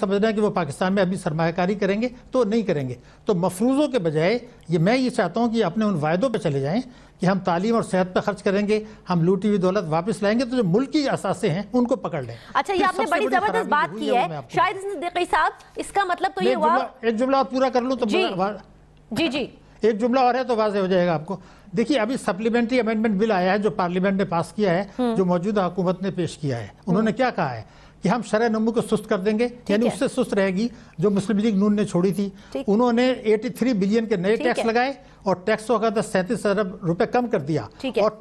سمجھ رہے ہیں کہ وہ پاکستان میں ابھی سرمایہ کاری کریں گے تو نہیں کریں گے تو مفروضوں کے بجائے یہ میں یہ چاہتا ہوں کہ اپنے ان وعدوں پہ چلے جائیں کہ ہم تعلیم اور صحت پہ خرچ کریں گے ہم لوٹی ہوئی دولت واپس لائیں گے تو جو ملکی اثاثے ہیں ان کو پکڑ لیں اچھا یہ آپ نے بڑی زبردست بات کی ہے شاید صدیقی صاحب اس کا مطلب تو یہ ہوا ایک جملہ پورا کر لوں تو جی جی, جی۔ ایک جملہ اور ہے تو واضح ہو جائے گا آپ کو دیکھیے ابھی سپلیمنٹری امینڈمنٹ بل آیا ہے جو پارلیمنٹ نے پاس کیا ہے جو موجودہ حکومت نے پیش کیا ہے انہوں نے کیا کہا ہے کہ ہم شرع نمو کو سست کر دیں گے یعنی اس سے سست رہے گی جو مسلم لیگ نون نے چھوڑی تھی انہوں نے ایٹی تھری بلین کے نئے ٹیکس لگائے اور اور ارب ارب روپے کم کر دیا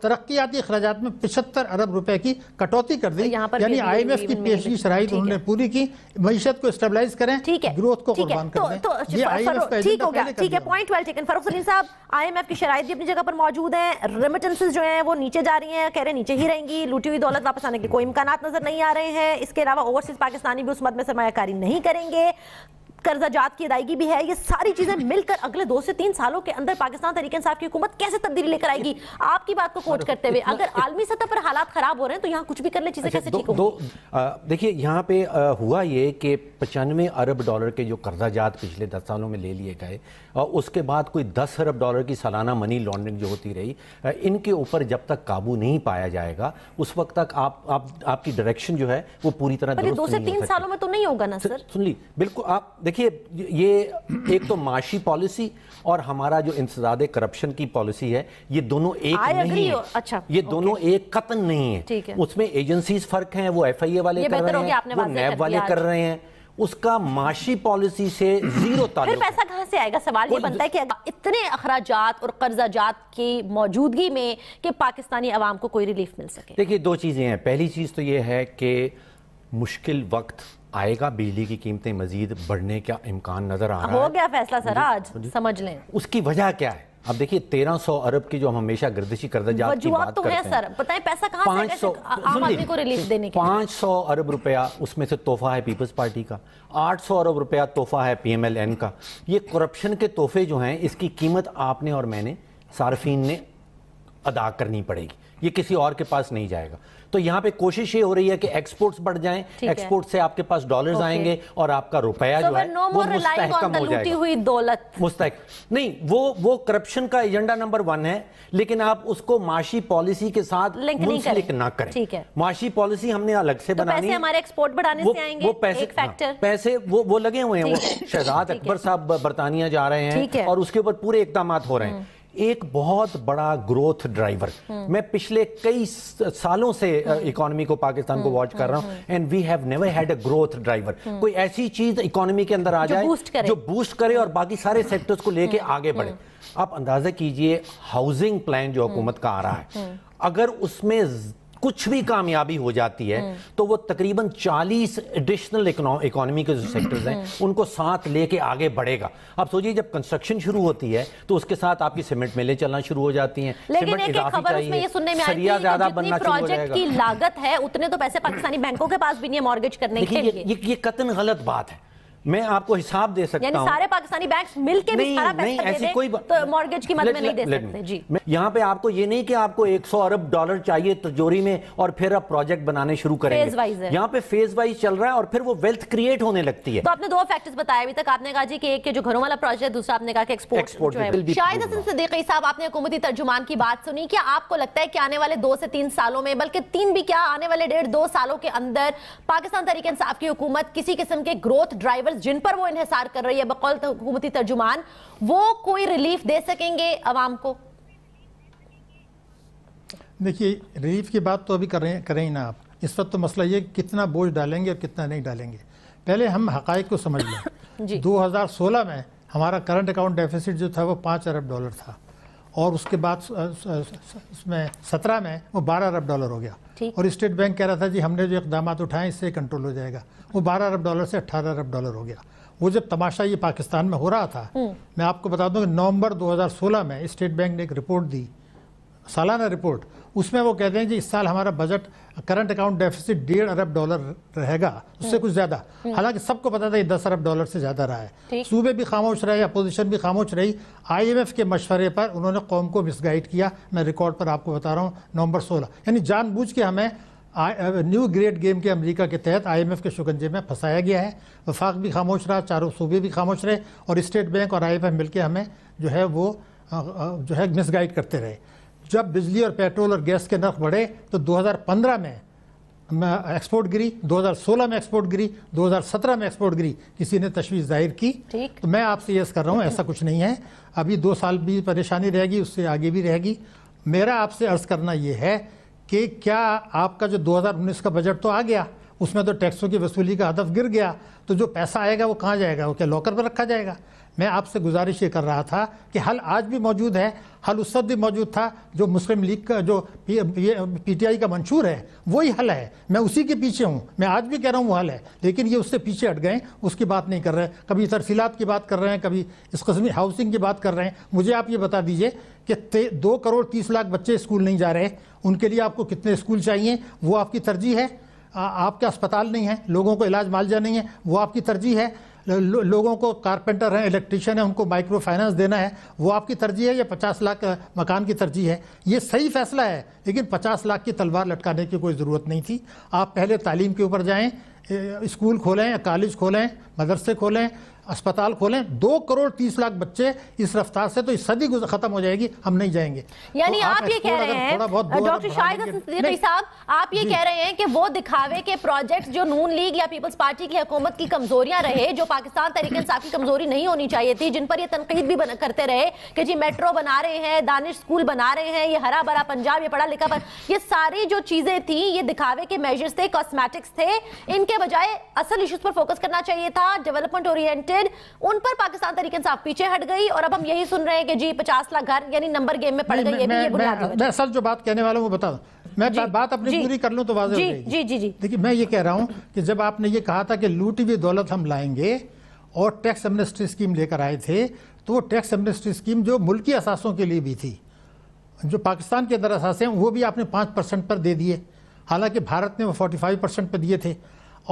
ترقیاتی اخراجات میں روپے کی کٹوتی کر دی یعنی آئی ایم ایف کی شرائط انہوں نے پوری کی معیشت کو کو اسٹیبلائز کریں قربان بھی اپنی جگہ پر موجود ہیں وہ نیچے جا رہی ہے لوٹی ہوئی دولت واپس آنے کے کوئی امکانات نظر نہیں آ رہے ہیں اس کے علاوہ بھی اس مد میں سرمایہ کاری نہیں کریں گے قرضہ جات کی ادائیگی بھی ہے یہ ساری چیزیں مل کر اگلے دو سے تین سالوں کے اندر پاکستان تحریک انصاف کی حکومت کیسے تبدیلی لے کر آئے گی آپ کی بات کو کوچ کرتے ہوئے اگر عالمی سطح پر حالات خراب ہو رہے ہیں تو یہاں کچھ بھی کر لیں چیزیں اچھا، کیسے ٹھیک ہوں دیکھیں یہاں پہ ہوا یہ کہ پچانوے ارب ڈالر کے جو قرضہ جات پچھلے دس سالوں میں لے لیے گئے اس کے بعد کوئی دس ارب ڈالر کی سالانہ منی لانڈرنگ جو ہوتی رہی ان کے اوپر جب تک قابو نہیں پایا جائے گا اس وقت تک آپ آپ آپ کی ڈائریکشن جو ہے وہ پوری طرح درست نہیں ہو سکتی دو سے تین سالوں میں تو نہیں ہوگا نا سر سن لی بالکل آپ دیکھیں دیکھیے یہ ایک تو معاشی پالیسی اور ہمارا جو انسداد کرپشن کی پالیسی ہے یہ دونوں ایک نہیں ہے اچھا، یہ دونوں ایک قطن نہیں ہے اس میں ایجنسیز فرق ہیں وہ ایف آئی اے والے کر رہے ہیں وہ نیب والے کر رہے ہیں اس کا معاشی پالیسی سے زیرو تعلق پھر پیسہ کہاں سے آئے گا سوال یہ بنتا ہے کہ اتنے اخراجات اور قرضہ جات کی موجودگی میں کہ پاکستانی عوام کو کوئی ریلیف مل سکے دیکھیے دو چیزیں ہیں پہلی چیز تو یہ ہے کہ مشکل وقت آئے گا بجلی کی قیمتیں مزید بڑھنے کا امکان نظر آ رہا ہے ہو گیا فیصلہ سر آج سمجھ لیں اس کی وجہ کیا ہے اب دیکھیے تیرہ سو ارب کی جو ہم ہمیشہ گردشی کردہ جات کی بات کرتے ہیں سر پیسہ کہاں پانچ سو ارب روپیہ اس میں سے توفہ ہے پیپلز پارٹی کا آٹھ سو ارب روپیہ توفہ ہے پی ایم ایل این کا یہ کرپشن کے تحفے جو ہیں اس کی قیمت آپ نے اور میں نے صارفین نے ادا کرنی پڑے گی یہ کسی اور کے پاس نہیں جائے گا تو یہاں پہ کوشش یہ ہو رہی ہے کہ ایکسپورٹس بڑھ جائیں ایکسپورٹ سے آپ کے پاس ڈالرز آئیں گے اور آپ کا روپیہ جو ہے وہ ہو جائے گا مستحق نہیں وہ وہ کرپشن کا ایجنڈا نمبر ون ہے لیکن آپ اس کو معاشی پالیسی کے ساتھ منسلک نہ کریں معاشی پالیسی ہم نے الگ سے بنا ایکسپورٹ بڑھانے سے آئیں گے پیسے ہاں، وہ لگے ہوئے ہیں شہزاد اکبر صاحب برطانیہ جا رہے ہیں اور اس کے اوپر پورے اقدامات ہو رہے ہیں ایک بہت بڑا گروتھ ڈرائیور میں پچھلے کئی سالوں سے اکانومی کو پاکستان کو واچ کر رہا ہوں and we have never had a growth driver کوئی ایسی چیز اکانومی کے اندر آ جائے جو بوسٹ کرے اور باقی سارے سیکٹرز کو لے کے آگے بڑھے آپ اندازہ کیجئے ہاؤزنگ پلان جو حکومت کا آ رہا ہے اگر اس میں کچھ بھی کامیابی ہو جاتی ہے تو وہ تقریباً چالیس ایڈیشنل ایکانومی کے سیکٹرز ہیں ان کو ساتھ لے کے آگے بڑھے گا آپ سوچیے جب کنسٹرکشن شروع ہوتی ہے تو اس کے ساتھ آپ کی سیمنٹ میلیں چلنا شروع ہو جاتی ہیں لیکن ایک خبر اس میں یہ سننے میں آئی تھی کہ جتنی پروجیکٹ کی لاگت ہے اتنے تو پیسے پاکستانی بینکوں کے پاس بھی نہیں ہے مورگج کرنے کے لیے یہ قطن غلط بات ہے میں آپ کو حساب دے سکتا یعنی ہوں یعنی سارے پاکستانی بینکس مل کے بھی سارا پیسہ دے تو کی میں نہیں دے جی یہاں پہ آپ کو یہ نہیں کہ آپ کو ایک سو ارب ڈالر چاہیے تجوری میں اور پھر آپ پروجیکٹ بنانے حکومتی ترجمان کی بات سنی کیا آپ کو لگتا ہے دو سے تین سالوں میں بلکہ تین بھی کیا آنے والے ڈیڑھ دو سالوں کے اندر پاکستان انصاف کی حکومت کسی قسم کے گروتھ ڈرائیور ورکرز جن پر وہ انحصار کر رہی ہے بقول حکومتی ترجمان وہ کوئی ریلیف دے سکیں گے عوام کو دیکھیے ریلیف کی بات تو ابھی کریں ہی نا آپ اس وقت تو مسئلہ یہ کتنا بوجھ ڈالیں گے اور کتنا نہیں ڈالیں گے پہلے ہم حقائق کو سمجھ لیں جی۔ دو ہزار سولہ میں ہمارا کرنٹ اکاؤنٹ ڈیفیسٹ جو تھا وہ پانچ ارب ڈالر تھا اور اس کے بعد اس میں سترہ میں وہ بارہ ارب ڈالر ہو گیا اور اسٹیٹ بینک کہہ رہا تھا جی ہم نے جو اقدامات اٹھائے اس سے کنٹرول ہو جائے گا وہ بارہ ارب ڈالر سے اٹھارہ ارب ڈالر ہو گیا وہ جب تماشا یہ پاکستان میں ہو رہا تھا میں آپ کو بتا دوں کہ نومبر دو ہزار سولہ میں اسٹیٹ بینک نے ایک رپورٹ دی سالانہ رپورٹ اس میں وہ کہہ دیں کہ جی اس سال ہمارا بجٹ کرنٹ اکاؤنٹ ڈیفیسٹ ڈیڑھ ارب ڈالر رہے گا اس سے کچھ زیادہ حالانکہ سب کو پتا تھا کہ دس ارب ڈالر سے زیادہ رہا ہے صوبے بھی خاموش رہے اپوزیشن بھی خاموش رہی آئی ایم ایف کے مشورے پر انہوں نے قوم کو مس گائڈ کیا میں ریکارڈ پر آپ کو بتا رہا ہوں نومبر سولہ یعنی جان بوجھ کے ہمیں نیو گریٹ گیم کے امریکہ کے تحت آئی ایم ایف کے شکنجے میں پھنسایا گیا ہے وفاق بھی خاموش رہا چاروں صوبے بھی خاموش رہے اور اسٹیٹ بینک اور آئی ایم ایف مل کے ہمیں جو ہے وہ جو ہے مس گائڈ کرتے رہے جب بجلی اور پیٹرول اور گیس کے نرخ بڑھے تو دو ہزار پندرہ میں ایکسپورٹ گری دو ہزار سولہ میں ایکسپورٹ گری دو ہزار سترہ میں ایکسپورٹ گری کسی نے تشویش ظاہر کی تو میں آپ سے یہ کر رہا ہوں ایسا کچھ نہیں ہے ابھی دو سال بھی پریشانی رہے گی اس سے آگے بھی رہے گی میرا آپ سے عرض کرنا یہ ہے کہ کیا آپ کا جو دو ہزار انیس کا بجٹ تو آ گیا اس میں تو ٹیکسوں کی وصولی کا ہدف گر گیا تو جو پیسہ آئے گا وہ کہاں جائے گا وہ کیا لاکر پر رکھا جائے گا میں آپ سے گزارش یہ کر رہا تھا کہ حل آج بھی موجود ہے حل اس وقت بھی موجود تھا جو مسلم لیگ کا جو پی ٹی آئی کا منشور ہے وہی حل ہے میں اسی کے پیچھے ہوں میں آج بھی کہہ رہا ہوں وہ حل ہے لیکن یہ اس سے پیچھے ہٹ گئے اس کی بات نہیں کر رہے کبھی ترسیلات کی بات کر رہے ہیں کبھی اس قسمی ہاؤسنگ کی بات کر رہے ہیں مجھے آپ یہ بتا دیجئے کہ دو کروڑ تیس لاکھ بچے اسکول نہیں جا رہے ان کے لیے آپ کو کتنے اسکول چاہیے وہ آپ کی ترجیح ہے آپ کے اسپتال نہیں ہے لوگوں کو علاج معالجہ نہیں ہے وہ آپ کی ترجیح ہے لوگوں کو کارپینٹر ہیں الیکٹریشین ہیں ان کو مائکرو فائننس دینا ہے وہ آپ کی ترجیح ہے یا پچاس لاکھ مکان کی ترجیح ہے یہ صحیح فیصلہ ہے لیکن پچاس لاکھ کی تلوار لٹکانے کی کوئی ضرورت نہیں تھی آپ پہلے تعلیم کے اوپر جائیں اسکول کھولیں کالج کھولیں مدرسے کھولیں اسپتال کھولیں دو کروڑ تیس لاکھ بچے اس رفتار سے تو اس صدی ختم ہو جائے گی ہم نہیں جائیں گے یعنی آپ یہ کہہ رہے ہیں ڈاکٹر شاہد صدیقی صاحب آپ یہ جی۔ کہہ رہے ہیں کہ وہ دکھاوے کے پروجیکٹ جو نون لیگ یا پیپلز پارٹی کی حکومت کی کمزوریاں رہے جو پاکستان تحریک انصاف کی کمزوری نہیں ہونی چاہیے تھی جن پر یہ تنقید بھی کرتے رہے کہ جی میٹرو بنا رہے ہیں دانش سکول بنا رہے ہیں یہ ہرا بھرا پنجاب یہ پڑھا لکھا پر یہ ساری جو چیزیں تھیں یہ دکھاوے کے میجرز تھے کاسمیٹکس تھے ان کے بجائے اصل ایشوز پر فوکس کرنا چاہیے تھا ڈیولپمنٹ اورینٹ ڈیڈ ان پر پاکستان تحریک انصاف پیچھے ہٹ گئی اور اب ہم یہی سن رہے ہیں کہ جی پچاس لاکھ گھر یعنی نمبر گیم میں پڑ گئی ہے میں اصل جو بات کہنے والا ہوں وہ بتا دوں میں جی، بات اپنی جی۔ پوری کر لوں تو واضح ہو جی جی, جی، دیکھیں میں یہ کہہ رہا ہوں کہ جب آپ نے یہ کہا تھا کہ لوٹی ہوئی دولت ہم لائیں گے اور ٹیکس امنسٹری اسکیم لے کر آئے تھے تو وہ ٹیکس امنسٹری اسکیم جو ملکی اثاثوں کے لیے بھی تھی جو پاکستان کے اندر اثاثے ہیں وہ بھی آپ نے پانچ پرسنٹ پر دے دیے حالانکہ بھارت نے وہ فورٹی فائیو پرسنٹ پر دیے تھے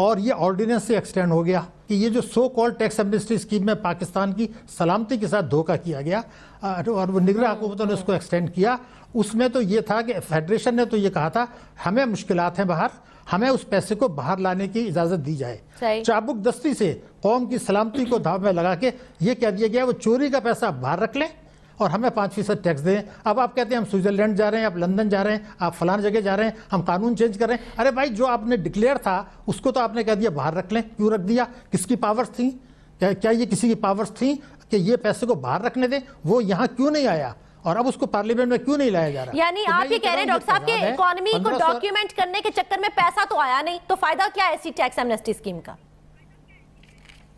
اور یہ آرڈیننس سے ایکسٹینڈ ہو گیا کہ یہ جو سو کال ٹیکس میں پاکستان کی سلامتی کے ساتھ دھوکہ کیا گیا اور وہ نگرہ ہاں۔ حکومتوں نے اس اس کو ایکسٹینڈ کیا میں تو یہ تھا کہ فیڈریشن نے تو یہ کہا تھا ہمیں مشکلات ہیں باہر ہمیں اس پیسے کو باہر لانے کی اجازت دی جائے چابک دستی سے قوم کی سلامتی کو دھاو میں لگا کے یہ کہہ دیا گیا وہ چوری کا پیسہ باہر رکھ لیں اور ہمیں پانچ فیصد ٹیکس دیں اب آپ کہتے ہیں ہم سوئٹزرلینڈ جا رہے ہیں آپ لندن جا رہے ہیں آپ فلان جگہ جا رہے ہیں ہم قانون چینج کر رہے ہیں ارے بھائی جو آپ نے ڈکلیئر تھا اس کو تو آپ نے کہہ دیا باہر رکھ لیں کیوں رکھ دیا کس کی پاورز تھیں کیا یہ کسی کی پاورز تھیں کہ یہ پیسے کو باہر رکھنے دیں وہ یہاں کیوں نہیں آیا اور اب اس کو پارلیمنٹ میں کیوں نہیں لایا جا رہا یعنی آپ یہ کہہ رہے ہیں ڈاکٹر صاحب کہ اکانومی کو ڈاکیومنٹ کرنے کے چکر میں پیسہ تو آیا نہیں تو فائدہ کیا ہے ایسی ٹیکس ایمنیسٹی اسکیم کا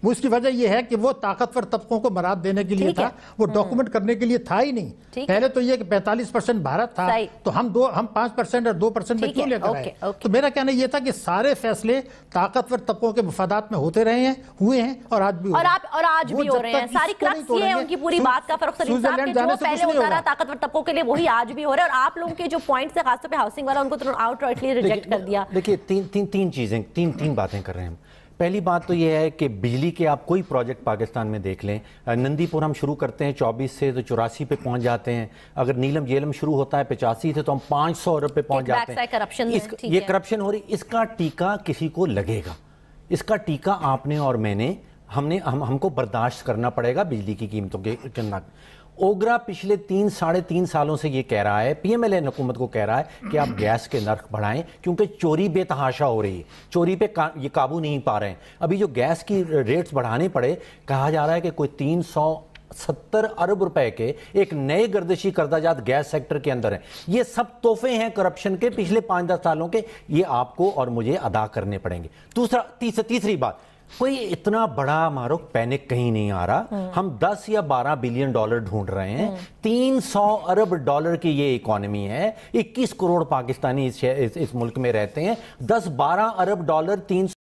وہ اس کی وجہ یہ ہے کہ وہ طاقتور طبقوں کو مراد دینے کے لیے تھا وہ ڈاکومنٹ کرنے کے لیے تھا ہی نہیں پہلے تو یہ کہ پینتالیس پرسینٹ بھارت تھا تو ہم دو ہم پانچ پرسینٹ اور دو پرسینٹ میں کیوں لے کر آئے تو میرا کہنا یہ تھا کہ سارے فیصلے طاقتور طبقوں کے مفادات میں ہوتے رہے ہیں ہوئے ہیں اور آج بھی ہو رہے ہیں اور آج بھی ہو رہے ہیں ساری کرکس یہ ہے ان کی پوری بات کا فرق صاحب کہ جو پہلے ہوتا رہا طاقتور طبقوں کے لیے وہی آج بھی ہو رہے ہیں اور آپ لوگوں کے جو پوائنٹ سے خاص طور پر ہاؤسنگ والا ان کو تو آؤٹ رائٹلی ریجیکٹ کر دیا دیکھیں تین تین چیزیں تین تین باتیں کر رہے ہیں پہلی بات تو یہ ہے کہ بجلی کے آپ کوئی پروجیکٹ پاکستان میں دیکھ لیں نندی پور ہم شروع کرتے ہیں چوبیس سے تو چوراسی پہ پہنچ جاتے ہیں اگر نیلم جیلم شروع ہوتا ہے پچاسی سے تو ہم پانچ سو روپے پہنچ جاتے ہیں کرپشن یہ کرپشن ہو رہی اس کا ٹیکہ کسی کو لگے گا اس کا ٹیکہ آپ نے اور میں نے ہم نے ہم کو برداشت کرنا پڑے گا بجلی کی قیمتوں کے اوگرا پچھلے تین ساڑھے تین سالوں سے یہ کہہ رہا ہے پی ایم ایل اے حکومت کو کہہ رہا ہے کہ آپ گیس کے نرخ بڑھائیں کیونکہ چوری بے تحاشا ہو رہی ہے چوری پہ یہ قابو نہیں پا رہے ہیں ابھی جو گیس کی ریٹس بڑھانے پڑے کہا جا رہا ہے کہ کوئی تین سو ستر ارب روپے کے ایک نئے گردشی کردہ جات گیس سیکٹر کے اندر ہیں یہ سب تحفے ہیں کرپشن کے پچھلے پانچ دس سالوں کے یہ آپ کو اور مجھے ادا کرنے پڑیں گے دوسرا تیسری بات کوئی اتنا بڑا ہمارے پینک کہیں نہیں آ رہا ہم دس یا بارہ بلین ڈالر ڈھونڈ رہے ہیں تین سو ارب ڈالر کی یہ اکانومی ہے اکیس کروڑ پاکستانی اس ملک میں رہتے ہیں دس بارہ ارب ڈالر تین سو